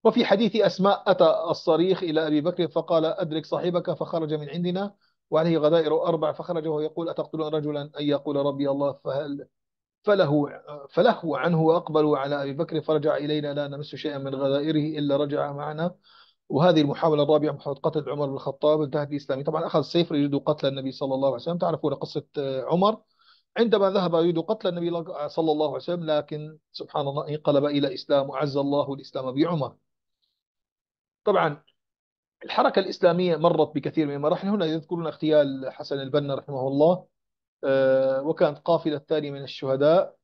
وفي حديث أسماء أتى الصريخ إلى أبي بكر فقال أدرك صاحبك فخرج من عندنا وعليه غدائر أربع فخرج وهو يقول أتقتلون رجلا أن يقول ربي الله فهل فله فلهوا عنه وأقبلوا على أبي بكر فرجع إلينا لا نمس شيئا من غدائره إلا رجع معنا وهذه المحاولة الرابعة محاولة قتل عمر بن الخطاب انتهت بإسلامه طبعا أخذ سيف يريد قتل النبي صلى الله عليه وسلم تعرفون قصة آه، عمر عندما ذهب يريد قتل النبي صلى الله عليه وسلم لكن سبحان الله انقلب إلى إسلام وعز الله الإسلام بعمر طبعا الحركة الإسلامية مرت بكثير من المراحل هنا يذكرون اغتيال حسن البنا رحمه الله آه، وكانت قافلة الثانية من الشهداء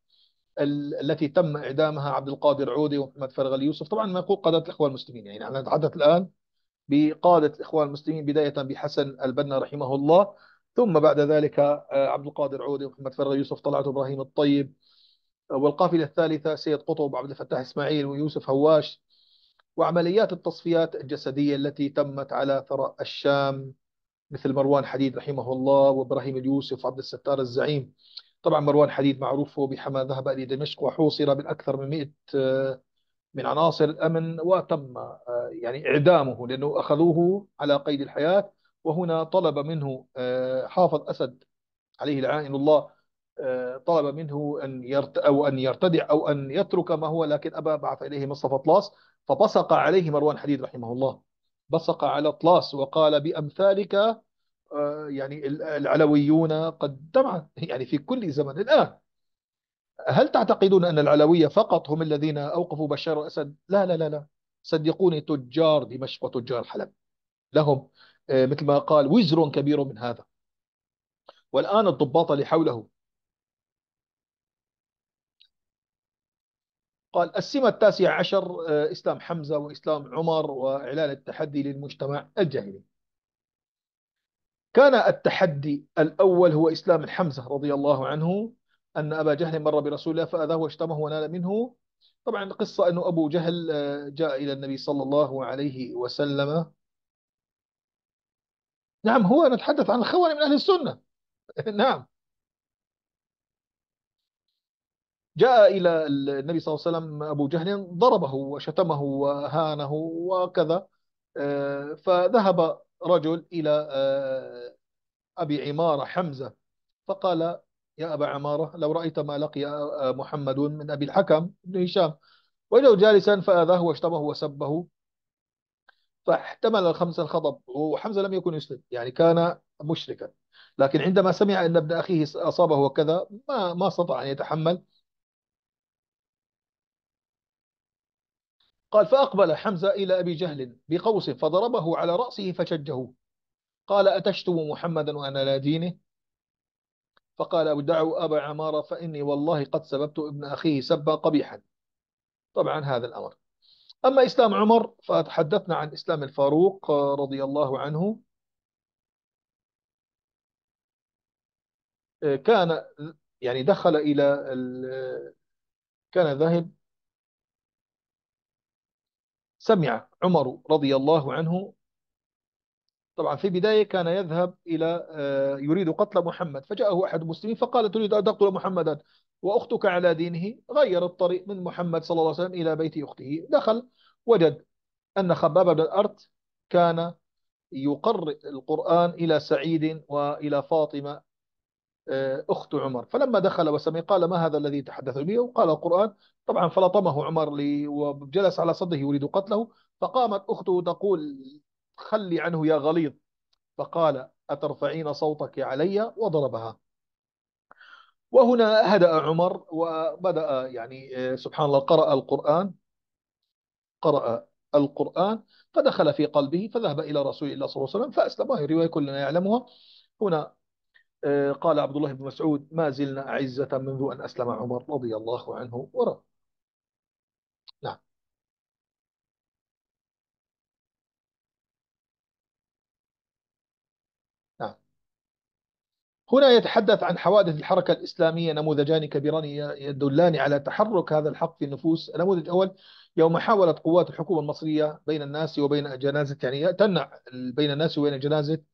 التي تم إعدامها عبد القادر عودي ومحمد فرغلي يوسف طبعا ما يقول قادة الإخوان المسلمين يعني أنا أتحدث الآن بقادة الإخوان المسلمين بداية بحسن البنا رحمه الله ثم بعد ذلك آه، عبد القادر عودي ومحمد فرغلي يوسف طلعت إبراهيم الطيب والقافلة الثالثة سيد قطب عبد الفتاح إسماعيل ويوسف هواش وعمليات التصفيات الجسدية التي تمت على ثرى الشام مثل مروان حديد رحمه الله وابراهيم اليوسف وعبد الستار الزعيم طبعا مروان حديد معروف بحما ذهب إلى دمشق وحوصر من أكثر من 100 من عناصر الأمن وتم آه، يعني إعدامه لأنه أخذوه على قيد الحياة وهنا طلب منه آه، حافظ أسد عليه العائن الله آه، طلب منه أن يرت أو أن يرتدع أو أن يترك ما هو لكن أبى بعث إليه مصطفى طلاس فبصق عليه مروان حديد رحمه الله بصق على طلاس وقال بأمثالك آه، يعني العلويون قد دمع يعني في كل زمن الآن هل تعتقدون أن العلوية فقط هم الذين أوقفوا بشار الأسد لا لا لا لا صدقوني تجار دمشق وتجار حلب لهم آه، مثل ما قال وزر كبير من هذا والآن الضباط اللي حوله قال السمة التاسعة عشر آه، إسلام حمزة وإسلام عمر وإعلان التحدي للمجتمع الجاهلي كان التحدي الأول هو إسلام الحمزة رضي الله عنه أن أبا جهل مر برسول الله فأذاه واشتمه ونال منه طبعا القصة أنه أبو جهل آه، جاء إلى النبي صلى الله عليه وسلم نعم هو نتحدث عن الخوارج من أهل السنة [LAUGHS] نعم جاء إلى النبي صلى الله عليه وسلم أبو جهل ضربه وشتمه وهانه وكذا آه، فذهب رجل إلى آه، أبي عمارة حمزة فقال يا أبا عمارة لو رأيت ما لقي آه، محمد من أبي الحكم بن هشام وجده جالسا فآذاه واشتمه وسبه فاحتمل الخمسة الخطب وحمزة لم يكن يسلم يعني كان مشركا لكن عندما سمع أن ابن أخيه أصابه وكذا ما ما استطاع أن يتحمل قال فأقبل حمزة إلى أبي جهل بقوس فضربه على رأسه فشجه قال أتشتم محمدا وأنا لا دينه فقال أودعوا أبا عمارة فإني والله قد سببت ابن أخيه سبا قبيحا طبعا هذا الأمر أما إسلام عمر فتحدثنا عن إسلام الفاروق رضي الله عنه كان يعني دخل إلى كان ذهب سمع عمر رضي الله عنه طبعا في بداية كان يذهب إلى آه، يريد قتل محمد فجاءه أحد المسلمين فقال تريد أن تقتل محمدا وأختك على دينه غير الطريق من محمد صلى الله عليه وسلم إلى بيت أخته دخل وجد أن خباب بن الأرت كان يقرئ القرآن إلى سعيد وإلى فاطمة آه، أخت عمر فلما دخل وسمي قال ما هذا الذي تحدث به وقال القرآن طبعا فلطمه عمر لي وجلس على صده يريد قتله فقامت أخته تقول خلي عنه يا غليظ فقال أترفعين صوتك علي وضربها وهنا هدأ عمر وبدأ يعني آه، سبحان الله قرأ القرآن قرأ القرآن فدخل في قلبه فذهب إلى رسول الله صلى الله عليه وسلم فأسلم وهي رواية كلنا يعلمها هنا آه، قال عبد الله بن مسعود ما زلنا أعزة منذ أن أسلم عمر رضي الله عنه ورضى نعم نعم هنا يتحدث عن حوادث الحركة الإسلامية نموذجان كبيران يدلان على تحرك هذا الحق في النفوس النموذج الأول يوم حاولت قوات الحكومة المصرية بين الناس وبين جنازة يعني تمنع بين الناس وبين جنازة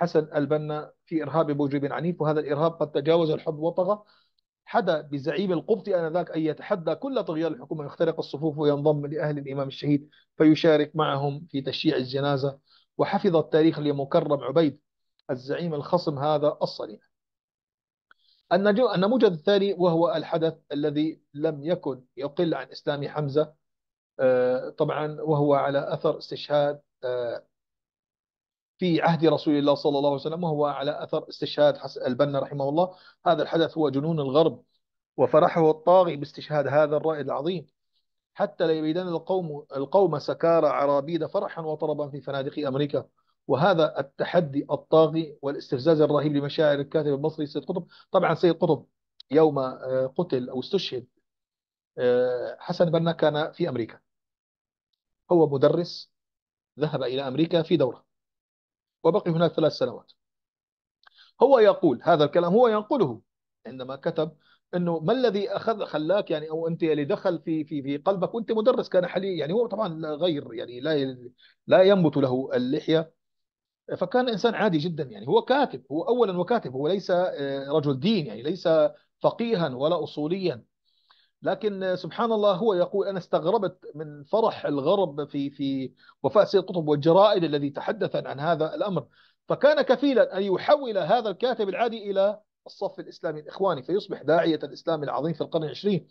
حسن البنا في إرهاب بوجيب عنيف وهذا الإرهاب قد تجاوز الحد وطغى حدا بزعيم القبطي آنذاك أن يتحدى كل طغيان الحكومة يخترق الصفوف وينضم لأهل الإمام الشهيد فيشارك معهم في تشييع الجنازة وحفظ التاريخ لمكرم عبيد الزعيم الخصم هذا الصريح. النموذج الثاني وهو الحدث الذي لم يكن يقل عن إسلام حمزة آه، طبعا وهو على أثر استشهاد آه، في عهد رسول الله صلى الله عليه وسلم وهو على أثر استشهاد البنا رحمه الله هذا الحدث هو جنون الغرب وفرحه الطاغي باستشهاد هذا الرائد العظيم حتى ليبيدن القوم القوم سكارى عرابيد فرحا وطربا في فنادق أمريكا وهذا التحدي الطاغي والاستفزاز الرهيب لمشاعر الكاتب المصري سيد قطب طبعا سيد قطب يوم آه، قتل أو استشهد آه، حسن بنا كان في أمريكا هو مدرس ذهب إلى أمريكا في دورة وبقي هناك ثلاث سنوات هو يقول هذا الكلام هو ينقله عندما كتب انه ما الذي اخذ خلاك يعني او انت اللي دخل في في في قلبك وانت مدرس كان حلي يعني هو طبعا غير يعني لا لا ينبت له اللحيه فكان انسان عادي جدا يعني هو كاتب هو اولا وكاتب هو ليس آه، رجل دين يعني ليس فقيها ولا اصوليا لكن سبحان الله هو يقول انا استغربت من فرح الغرب في في وفاء سيد قطب والجرائد الذي تحدث عن هذا الامر فكان كفيلا ان يحول هذا الكاتب العادي الى الصف الاسلامي الاخواني فيصبح داعيه الاسلام العظيم في القرن العشرين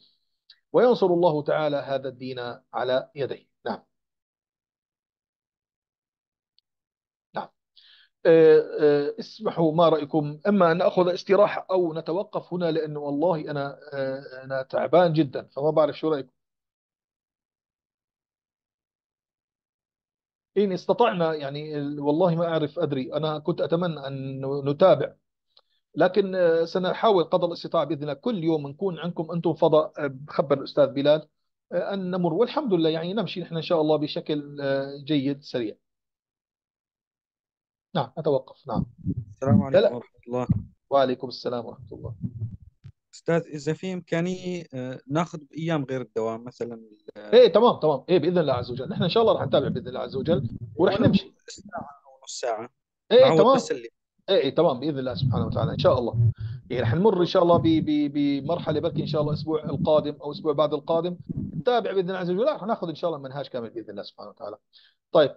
وينصر الله تعالى هذا الدين على يديه نعم آه، آه، اسمحوا ما رأيكم أما أن نأخذ استراحة أو نتوقف هنا لأنه والله أنا آه، أنا تعبان جدا فما بعرف شو رأيكم إن استطعنا يعني والله ما أعرف أدري أنا كنت أتمنى أن نتابع لكن سنحاول قدر الاستطاعة بإذن الله كل يوم نكون عندكم أنتم فضاء خبر الأستاذ بلال أن نمر والحمد لله يعني نمشي نحن إن شاء الله بشكل جيد سريع نعم أتوقف نعم السلام عليكم لا لا. ورحمة الله وعليكم السلام ورحمة الله أستاذ إذا في إمكانية آه، ناخذ بأيام غير الدوام مثلا إيه تمام تمام إيه بإذن الله عز وجل نحن إن شاء الله راح نتابع بإذن الله عز وجل وراح نمشي ساعة أو نص ساعة إيه تمام بس اللي اي اي تمام باذن الله سبحانه وتعالى ان شاء الله يعني إيه، رح نمر ان شاء الله بمرحله بلكي ان شاء الله الاسبوع القادم او الاسبوع بعد القادم نتابع باذن الله عز وجل رح ناخذ ان شاء الله منهاج كامل باذن الله سبحانه وتعالى طيب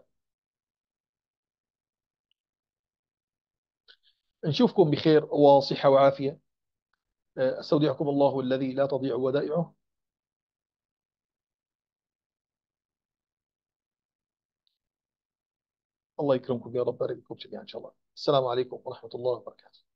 نشوفكم بخير وصحة وعافية أه، أستودعكم الله الذي لا تضيع ودائعه الله يكرمكم يا رب بارك فيكم جميعا إن شاء الله السلام عليكم ورحمة الله وبركاته